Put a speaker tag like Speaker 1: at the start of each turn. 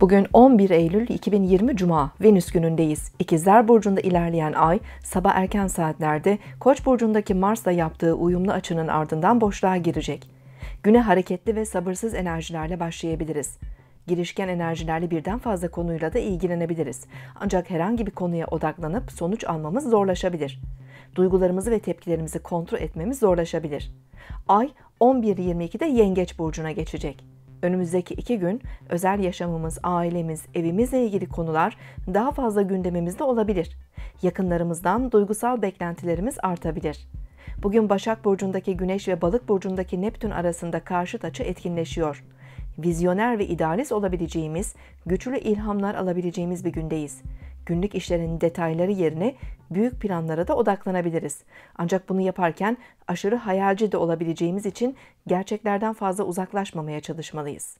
Speaker 1: Bugün 11 Eylül 2020 Cuma, Venüs günündeyiz. İkizler Burcu'nda ilerleyen ay, sabah erken saatlerde Koç Burcu'ndaki Mars'la yaptığı uyumlu açının ardından boşluğa girecek. Güne hareketli ve sabırsız enerjilerle başlayabiliriz. Girişken enerjilerle birden fazla konuyla da ilgilenebiliriz. Ancak herhangi bir konuya odaklanıp sonuç almamız zorlaşabilir. Duygularımızı ve tepkilerimizi kontrol etmemiz zorlaşabilir. Ay 11.22'de Yengeç Burcu'na geçecek. Önümüzdeki iki gün özel yaşamımız, ailemiz, evimizle ilgili konular daha fazla gündemimizde olabilir. Yakınlarımızdan duygusal beklentilerimiz artabilir. Bugün Başak Burcu'ndaki Güneş ve Balık Burcu'ndaki Neptün arasında karşıt açı etkinleşiyor vizyoner ve idealist olabileceğimiz, güçlü ilhamlar alabileceğimiz bir gündeyiz. Günlük işlerin detayları yerine büyük planlara da odaklanabiliriz. Ancak bunu yaparken aşırı hayalci de olabileceğimiz için gerçeklerden fazla uzaklaşmamaya çalışmalıyız.''